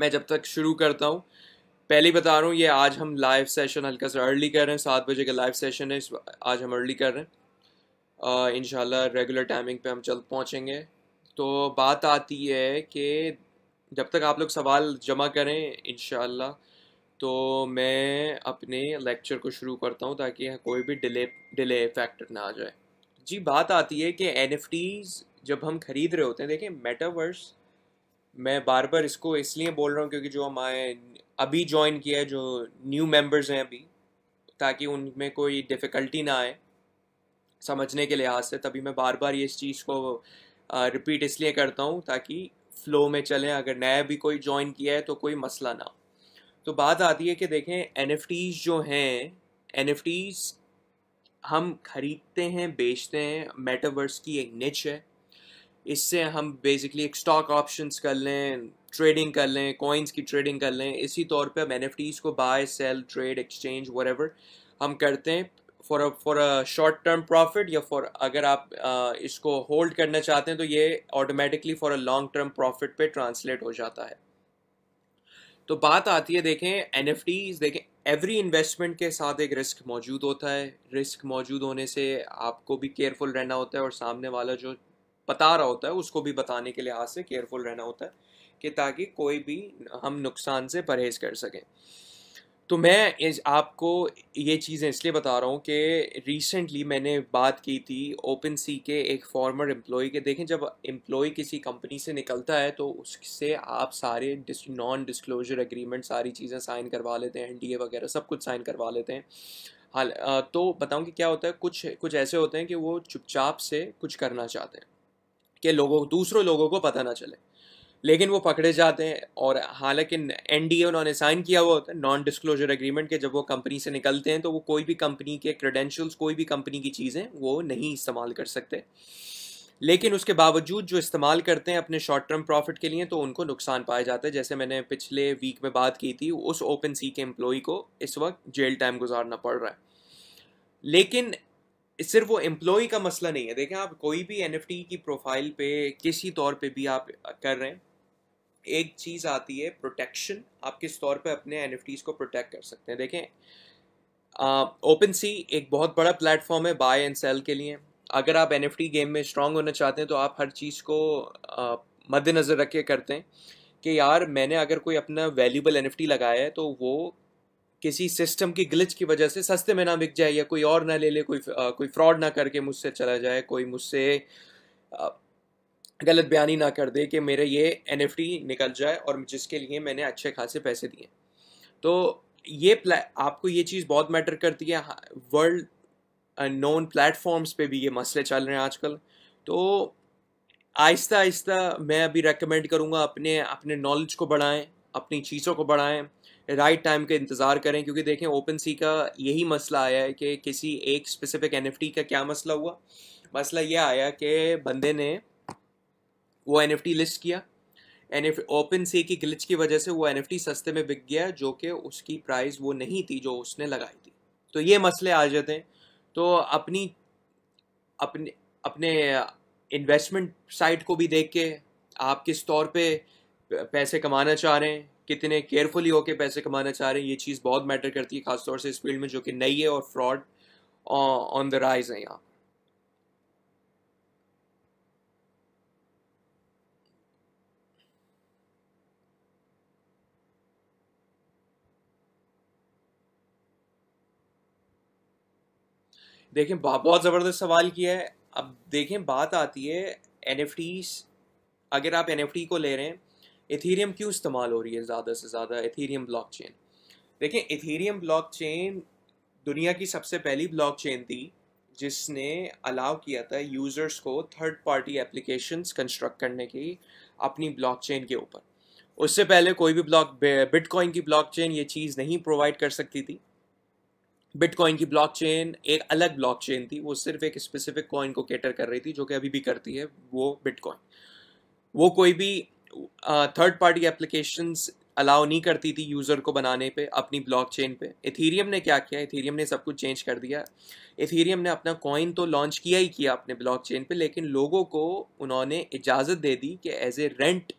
मैं जब तक शुरू करता हूँ पहले बता रहा हूँ ये आज हम लाइव सेशन हल्का सा अर्ली कर रहे हैं सात बजे का लाइव सेशन है आज हम अर्ली कर रहे हैं इन रेगुलर टाइमिंग पे हम जल्द पहुँचेंगे तो बात आती है कि जब तक आप लोग सवाल जमा करें इन तो मैं अपने लेक्चर को शुरू करता हूँ ताकि कोई भी डिले डिले फैक्टर ना आ जाए जी बात आती है कि एन जब हम खरीद रहे होते हैं देखें मेटावर्स मैं बार बार इसको इसलिए बोल रहा हूँ क्योंकि जो हमारे अभी ज्वाइन किया है जो न्यू मेंबर्स हैं अभी ताकि उनमें कोई डिफ़िकल्टी ना आए समझने के लिहाज से तभी मैं बार बार ये इस चीज़ को रिपीट इसलिए करता हूँ ताकि फ्लो में चलें अगर नया भी कोई ज्वाइन किया है तो कोई मसला ना तो बात आती है कि देखें एन जो हैं एन हम खरीदते हैं बेचते हैं मेटावर्स की एक निच है इससे हम बेसिकली एक स्टॉक ऑप्शंस कर लें ट्रेडिंग कर लें कॉइन्स की ट्रेडिंग कर लें इसी तौर पे हम एन को बाय सेल ट्रेड एक्सचेंज वर हम करते हैं for for a short term profit या फॉर अगर आप uh, इसको होल्ड करना चाहते हैं तो ये automatically for a long term profit पे ट्रांसलेट हो जाता है तो बात आती है देखें एन देखें एवरी इन्वेस्टमेंट के साथ एक रिस्क मौजूद होता है रिस्क मौजूद होने से आपको भी केयरफुल रहना होता है और सामने वाला जो बता रहा होता है उसको भी बताने के लिहाज से केयरफुल रहना होता है कि ताकि कोई भी हम नुकसान से परहेज़ कर सकें तो मैं इस आपको ये चीज़ें इसलिए बता रहा हूँ कि रिसेंटली मैंने बात की थी ओपन सी के एक फॉर्मर एम्प्लॉय के देखें जब एम्प्लॉय किसी कंपनी से निकलता है तो उससे आप सारे डिस, नॉन डिस्क्लोजर एग्रीमेंट सारी चीज़ें साइन करवा लेते हैं एनडीए वगैरह सब कुछ साइन करवा लेते हैं हाल तो बताऊँ कि क्या होता है कुछ कुछ ऐसे होते हैं कि वो चुपचाप से कुछ करना चाहते हैं कि लोगों दूसरों लोगों को पता ना चले लेकिन वो पकड़े जाते हैं और हालांकि एन उन्होंने साइन किया हुआ होता है नॉन डिस्क्लोजर एग्रीमेंट के जब वो कंपनी से निकलते हैं तो वो कोई भी कंपनी के क्रेडेंशियल्स कोई भी कंपनी की चीज़ें वो नहीं इस्तेमाल कर सकते लेकिन उसके बावजूद जो इस्तेमाल करते हैं अपने शॉर्ट टर्म प्रॉफिट के लिए तो उनको नुकसान पाया जाता है जैसे मैंने पिछले वीक में बात की थी उस ओपन सी के एम्प्लॉय को इस वक्त जेल टाइम गुजारना पड़ रहा है लेकिन सिर्फ वो एम्प्लॉय का मसला नहीं है देखें आप कोई भी एन की प्रोफाइल पे किसी तौर पे भी आप कर रहे हैं एक चीज़ आती है प्रोटेक्शन आप किस तौर पे अपने एन को प्रोटेक्ट कर सकते हैं देखें ओपन सी एक बहुत बड़ा प्लेटफॉर्म है बाय एंड सेल के लिए अगर आप एन गेम में स्ट्रांग होना चाहते हैं तो आप हर चीज़ को मद्देनज़र रख के करते हैं कि यार मैंने अगर कोई अपना वैल्यूबल एन लगाया है तो वो किसी सिस्टम की ग्लिच की वजह से सस्ते में ना बिक जाए या कोई और ना ले ले कोई आ, कोई फ्रॉड ना करके मुझसे चला जाए कोई मुझसे गलत बयानी ना कर दे कि मेरे ये एन निकल जाए और जिसके लिए मैंने अच्छे खासे पैसे दिए तो ये आपको ये चीज़ बहुत मैटर करती है वर्ल्ड नोन प्लेटफॉर्म्स पे भी ये मसले चल रहे हैं आजकल तो आहिस्ता आहिस्ता मैं अभी रेकमेंड करूँगा अपने अपने नॉलेज को बढ़ाएं अपनी चीज़ों को बढ़ाएं राइट टाइम का इंतज़ार करें क्योंकि देखें ओपन सी का यही मसला आया है कि किसी एक स्पेसिफिक एन का क्या मसला हुआ मसला यह आया कि बंदे ने वो एन लिस्ट किया एन एफ ओपन सी की ग्लिच की वजह से वो एन सस्ते में बिक गया जो कि उसकी प्राइस वो नहीं थी जो उसने लगाई थी तो ये मसले आ जाते हैं तो अपनी अपने अपने इन्वेस्टमेंट साइट को भी देख के आप किस तौर पे पैसे कमाना चाह रहे हैं कितने केयरफुली होकर पैसे कमाना चाह रहे हैं ये चीज़ बहुत मैटर करती है खासतौर से इस फील्ड में जो कि नई है और फ्रॉड ऑन द राइज है यहाँ देखें बहुत ज़बरदस्त सवाल किया है अब देखें बात आती है एन अगर आप एन को ले रहे हैं इथीरियम क्यों इस्तेमाल हो रही है ज़्यादा से ज़्यादा इथीरियम ब्लॉकचेन देखें इथीरियम ब्लॉकचेन दुनिया की सबसे पहली ब्लॉकचेन थी जिसने अलाउ किया था यूज़र्स को थर्ड पार्टी एप्लीकेशंस कंस्ट्रक्ट करने की अपनी ब्लॉकचेन के ऊपर उससे पहले कोई भी ब्लॉक बिटकॉइन की ब्लॉकचेन ये चीज़ नहीं प्रोवाइड कर सकती थी बिटकॉइन की ब्लॉकचेन एक अलग ब्लॉकचेन थी वो सिर्फ एक स्पेसिफिक कॉइन को कैटर कर रही थी जो कि अभी भी करती है वो बिटकॉइन वो कोई भी थर्ड पार्टी एप्लीकेशन अलाउ नहीं करती थी यूज़र को बनाने पे अपनी ब्लॉक चेन पे इथीरियम ने क्या किया इथीरियम ने सब कुछ चेंज कर दिया इथीरियम ने अपना कॉइन तो लॉन्च किया ही किया अपने ब्लॉक चेन पर लेकिन लोगों को उन्होंने इजाज़त दे दी कि एज ए रेंट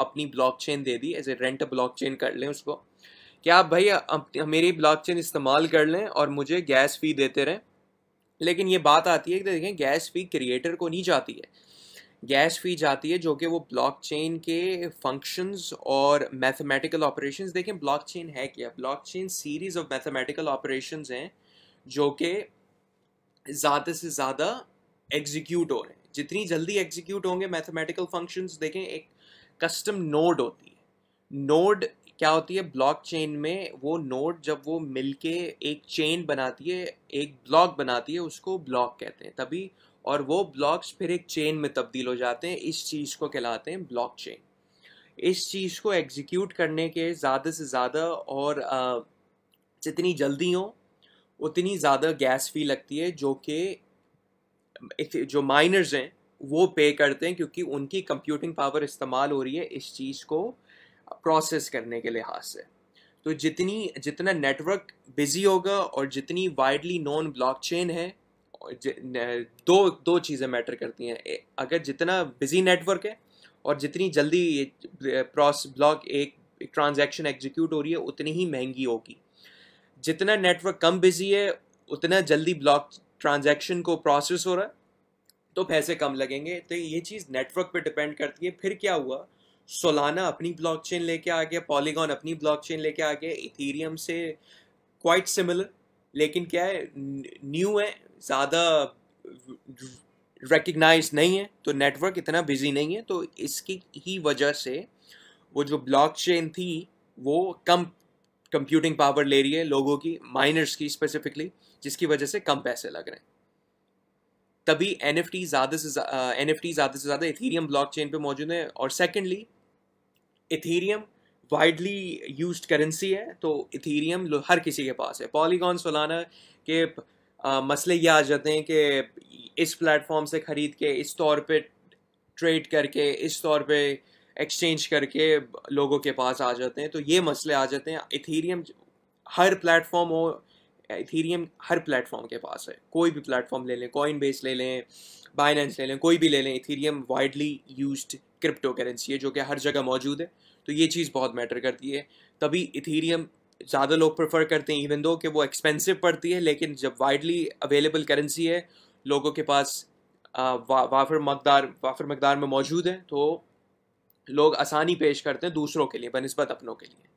अपनी अपनी चेन दे दी as a rent block chain कर लें उसको कि आप भाई मेरी ब्लॉक चेन इस्तेमाल कर लें और मुझे गैस फ़ी देते रहें लेकिन ये बात आती है कि देखें गैस फ़ी क्रिएटर को नहीं जाती है गैस फी जाती है जो कि वो ब्लॉकचेन के फंक्शंस और मैथमेटिकल ऑपरेशंस देखें ब्लॉकचेन है क्या blockchain series of mathematical operations हैं जो कि ज़्यादा से ज़्यादा एग्जीक्यूट हो रहे हैं जितनी जल्दी एग्जीक्यूट होंगे मैथमेटिकल फंक्शंस देखें एक कस्टम नोड होती है नोड क्या होती है ब्लॉक चेन में वो नोड जब वो मिलके एक चेन बनाती है एक ब्लॉक बनाती है उसको ब्लॉक कहते हैं तभी और वो ब्लॉक्स फिर एक चेन में तब्दील हो जाते हैं इस चीज़ को कहलाते हैं ब्लॉक चेन इस चीज़ को एग्जीक्यूट करने के ज़्यादा से ज़्यादा और जितनी जल्दी हो उतनी ज़्यादा गैस फी लगती है जो कि जो माइनर्स हैं वो पे करते हैं क्योंकि उनकी कंप्यूटिंग पावर इस्तेमाल हो रही है इस चीज़ को प्रोसेस करने के लिहाज से तो जितनी जितना नेटवर्क बिजी होगा और जितनी वाइडली नॉन ब्लॉकचेन है दो दो चीज़ें मैटर करती हैं अगर जितना बिजी नेटवर्क है और जितनी जल्दी प्रॉस ब्लॉक एक ट्रांजैक्शन एग्जीक्यूट हो रही है उतनी ही महंगी होगी जितना नेटवर्क कम बिजी है उतना जल्दी ब्लॉक ट्रांजैक्शन को प्रोसेस हो रहा है तो पैसे कम लगेंगे तो ये चीज़ नेटवर्क पे डिपेंड करती है फिर क्या हुआ सोलाना अपनी ब्लॉकचेन लेके आ गया पॉलीगॉन अपनी ब्लॉकचेन लेके आ गया इथीरियम से क्वाइट सिमिलर लेकिन क्या है न्यू है ज़्यादा रिकग्नाइज नहीं है तो नेटवर्क इतना बिजी नहीं है तो इसकी ही वजह से वो जो ब्लॉक चेन थी वो कम कंप्यूटिंग पावर ले रही है लोगों की माइनर्स की स्पेसिफिकली जिसकी वजह से कम पैसे लग रहे हैं तभी एन एफ टी ज़्यादा से एन एफ टी ज़्यादा से ज़्यादा इथीरियम ब्लॉक चेन पर मौजूद है और secondly Ethereum widely use currency है तो इथीरियम हर किसी के पास है पॉलीगॉन सोलाना के मसले ये आ जाते हैं कि इस प्लेटफॉर्म से ख़रीद के इस तौर पे ट्रेड करके इस तौर पे एक्सचेंज करके लोगों के पास आ जाते हैं तो ये मसले आ जाते हैं इथीरियम हर प्लेटफॉर्म हो इथीरियम हर प्लेटफॉर्म के पास है कोई भी प्लेटफॉर्म ले लें कॉइन बेस ले लें बाइनेंस ले लें कोई भी ले लें Ethereum widely use crypto currency है जो कि हर जगह मौजूद है तो ये चीज़ बहुत मैटर करती है तभी इथीरियम ज़्यादा लोग प्रेफर करते हैं इवन दो कि वो एक्सपेंसिव पड़ती है लेकिन जब वाइडली अवेलेबल करेंसी है लोगों के पास वा, वाफर मकदार वाफर मकदार में मौजूद है तो लोग आसानी पेश करते हैं दूसरों के लिए बनस्बत अपनों के लिए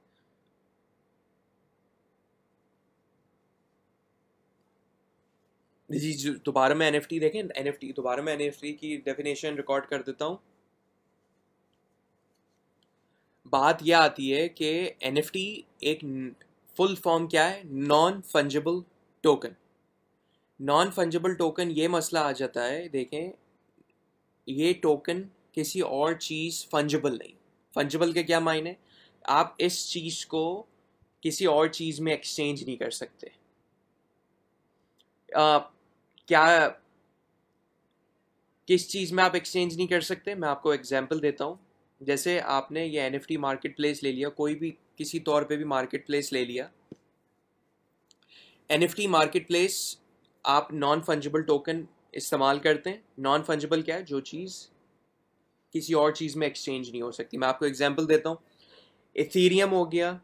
जी दोबारा मैं एन देखें एन दोबारा मैं एन की डेफिनेशन रिकॉर्ड कर देता हूँ बात यह आती है कि एन एक फुल फॉर्म क्या है non fungible token non fungible token ये मसला आ जाता है देखें ये टोकन किसी और चीज़ फंजिबल नहीं फंजिबल के क्या मायने आप इस चीज़ को किसी और चीज़ में एक्सचेंज नहीं कर सकते आ, क्या किस चीज़ में आप एक्सचेंज नहीं कर सकते मैं आपको एग्जाम्पल देता हूँ जैसे आपने ये N F T market place ले लिया कोई भी किसी तौर पे भी मार्केट प्लेस ले लिया N F T market place आप नॉन फंजिबल टोकन इस्तेमाल करते हैं नॉन फंजिबल क्या है जो चीज़ किसी और चीज़ में एक्सचेंज नहीं हो सकती मैं आपको एग्जाम्पल देता हूँ इथीरियम हो गया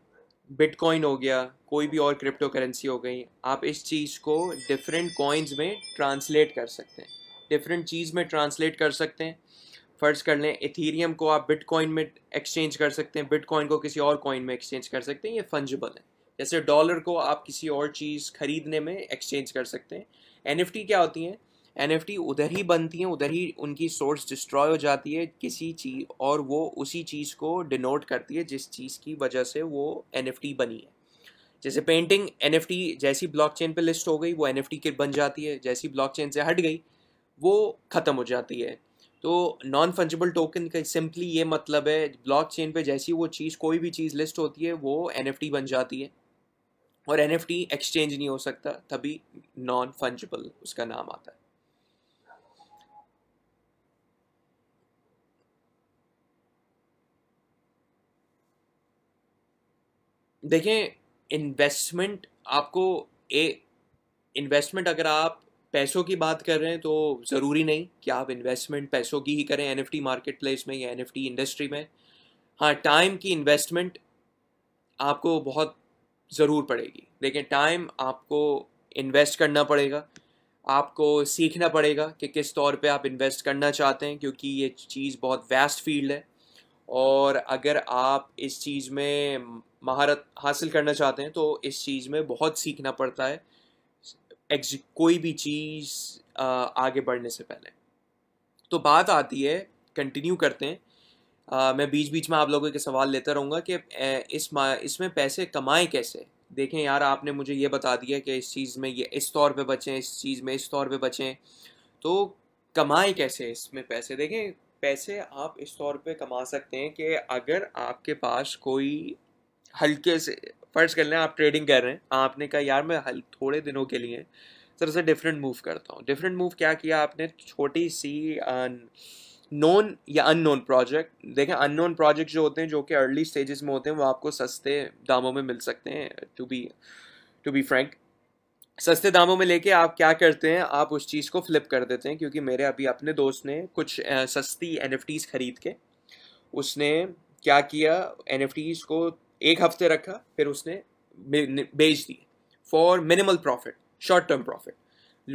बिटकॉइन हो गया कोई भी और क्रिप्टो करेंसी हो गई आप इस चीज़ को डिफरेंट कॉइन्स में ट्रांसलेट कर सकते हैं डिफरेंट चीज़ में ट्रांसलेट कर सकते हैं फ़र्ज़ कर लें इथीरियम को आप बिटकॉइन में एक्सचेंज कर सकते हैं बिटकॉइन को किसी और कॉइन में एक्सचेंज कर सकते हैं ये फंजिबल है जैसे डॉलर को आप किसी और चीज़ खरीदने में एक्सचेंज कर सकते हैं एन क्या होती हैं एन उधर ही बनती हैं उधर ही उनकी सोर्स डिस्ट्रॉय हो जाती है किसी चीज़ और वो उसी चीज़ को डिनोट करती है जिस चीज़ की वजह से वो एन बनी है जैसे पेंटिंग एन जैसी ब्लॉकचेन पे लिस्ट हो गई वो एन के बन जाती है जैसी ब्लॉकचेन से हट गई वो ख़त्म हो जाती है तो नॉन फंजिबल टोकन का सिंपली ये मतलब है ब्लॉक चेन पे जैसी वो चीज़ कोई भी चीज़ लिस्ट होती है वो एन बन जाती है और एन एक्सचेंज नहीं हो सकता तभी नॉन फंजिबल उसका नाम आता है देखें इन्वेस्टमेंट आपको ए इन्वेस्टमेंट अगर आप पैसों की बात कर रहे हैं तो ज़रूरी नहीं कि आप इन्वेस्टमेंट पैसों की ही करें एन मार्केट प्लेस में या एन इंडस्ट्री में हाँ टाइम की इन्वेस्टमेंट आपको बहुत ज़रूर पड़ेगी लेकिन टाइम आपको इन्वेस्ट करना पड़ेगा आपको सीखना पड़ेगा कि किस तौर पे आप इन्वेस्ट करना चाहते हैं क्योंकि ये चीज़ बहुत वैस्ट फील्ड है और अगर आप इस चीज़ में महारत हासिल करना चाहते हैं तो इस चीज़ में बहुत सीखना पड़ता है कोई भी चीज़ आगे बढ़ने से पहले तो बात आती है कंटिन्यू करते हैं आ, मैं बीच बीच में आप लोगों के सवाल लेता रहूँगा कि इस इसमें पैसे कमाएं कैसे देखें यार आपने मुझे ये बता दिया कि इस चीज़ में ये इस तौर पे बचें इस चीज़ में इस तौर पे बचें तो कमाएं कैसे इसमें पैसे देखें पैसे आप इस तौर पे कमा सकते हैं कि अगर आपके पास कोई हल्के से फर्ज कर लें आप ट्रेडिंग कर रहे हैं आपने कहा यार मैं हल थोड़े दिनों के लिए सर से डिफरेंट मूव करता हूँ डिफरेंट मूव क्या किया आपने छोटी सी नोन या अननोन प्रोजेक्ट देखें अननोन प्रोजेक्ट जो होते हैं जो कि अर्ली स्टेजेस में होते हैं वो आपको सस्ते दामों में मिल सकते हैं to be to be frank सस्ते दामों में लेके आप क्या करते हैं आप उस चीज़ को फ्लिप कर देते हैं क्योंकि मेरे अभी अपने दोस्त ने कुछ सस्ती एन खरीद के उसने क्या किया एन को एक हफ्ते रखा फिर उसने बेच दिए for minimal profit short term profit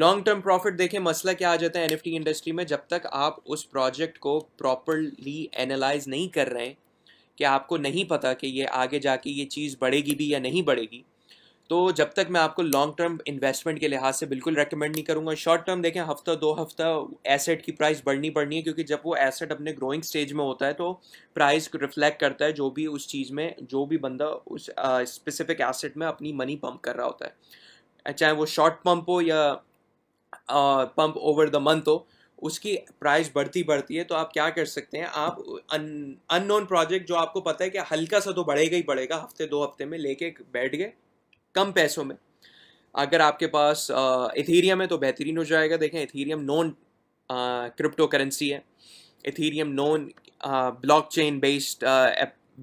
long term profit देखें मसला क्या आ जाता है टी इंडस्ट्री में जब तक आप उस प्रोजेक्ट को प्रॉपरली एनालाइज नहीं कर रहे हैं कि आपको नहीं पता कि ये आगे जाके ये चीज़ बढ़ेगी भी या नहीं बढ़ेगी तो जब तक मैं आपको लॉन्ग टर्म इन्वेस्टमेंट के लिहाज से बिल्कुल रेकमेंड नहीं करूँगा शॉर्ट टर्म देखें हफ्ता दो हफ्ता एसेट की प्राइस बढ़नी पड़नी है क्योंकि जब वो एसेट अपने ग्रोइंग स्टेज में होता है तो प्राइस रिफ्लेक्ट करता है जो भी उस चीज़ में जो भी बंदा उस स्पेसिफिक एसेट में अपनी मनी पम्प कर रहा होता है चाहे वो शॉर्ट पम्प हो या पम्प ओवर द मंथ हो उसकी प्राइस बढ़ती बढ़ती है तो आप क्या कर सकते हैं आप अन अननोन प्रोजेक्ट जो आपको पता है कि हल्का सा तो बढ़ेगा ही बढ़ेगा हफ्ते दो हफ्ते में लेके बैठ गए कम पैसों में अगर आपके पास इथीरियम है तो बेहतरीन हो जाएगा देखें इथीरियम नॉन क्रिप्टो करेंसी है Ethereum non block chain based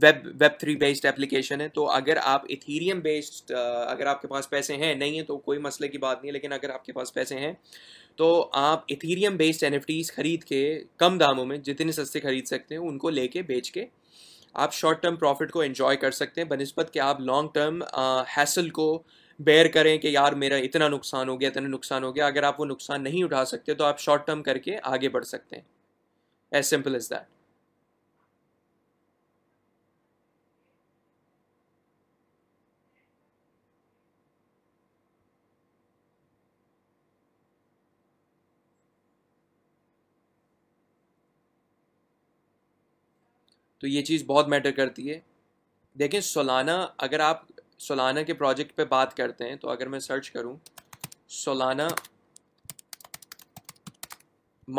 web web three based application है तो अगर आप इथीरियम बेस्ड अगर आपके पास पैसे हैं नहीं है तो कोई मसले की बात नहीं है लेकिन अगर आपके पास पैसे हैं तो आप इथीरियम बेस्ड एन खरीद के कम दामों में जितने सस्ते खरीद सकते हैं उनको लेके बेच के आप शॉर्ट टर्म प्रॉफिट को एंजॉय कर सकते हैं बनस्बत के आप लॉन्ग टर्म हैसल को बेयर करें कि यार मेरा इतना नुकसान हो गया इतना नुकसान हो गया अगर आप वो नुकसान नहीं उठा सकते तो आप शॉर्ट टर्म करके आगे बढ़ सकते हैं एज सिंपल इज़ दैट तो ये चीज़ बहुत मैटर करती है देखें सोलाना अगर आप सोलाना के प्रोजेक्ट पे बात करते हैं तो अगर मैं सर्च करूं Solana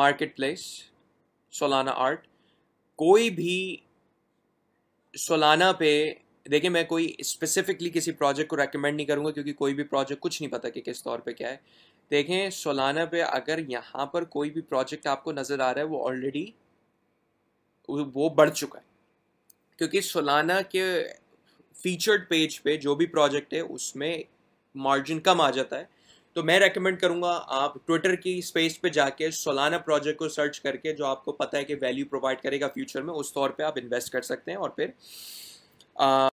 market place Solana art कोई भी सोलाना पे देखिए मैं कोई स्पेसिफिकली किसी प्रोजेक्ट को रेकमेंड नहीं करूँगा क्योंकि कोई भी प्रोजेक्ट कुछ नहीं पता कि किस तौर पे क्या है देखें सोलाना पे अगर यहाँ पर कोई भी प्रोजेक्ट आपको नज़र आ रहा है वो ऑलरेडी वो बढ़ चुका है क्योंकि सोलाना के फीचर्ड पेज पे जो भी प्रोजेक्ट है उसमें मार्जिन कम आ जाता है तो मैं रेकमेंड करूँगा आप ट्विटर की स्पेस पे जाके सोलाना प्रोजेक्ट को सर्च करके जो आपको पता है कि वैल्यू प्रोवाइड करेगा फ्यूचर में उस तौर पे आप इन्वेस्ट कर सकते हैं और फिर आ,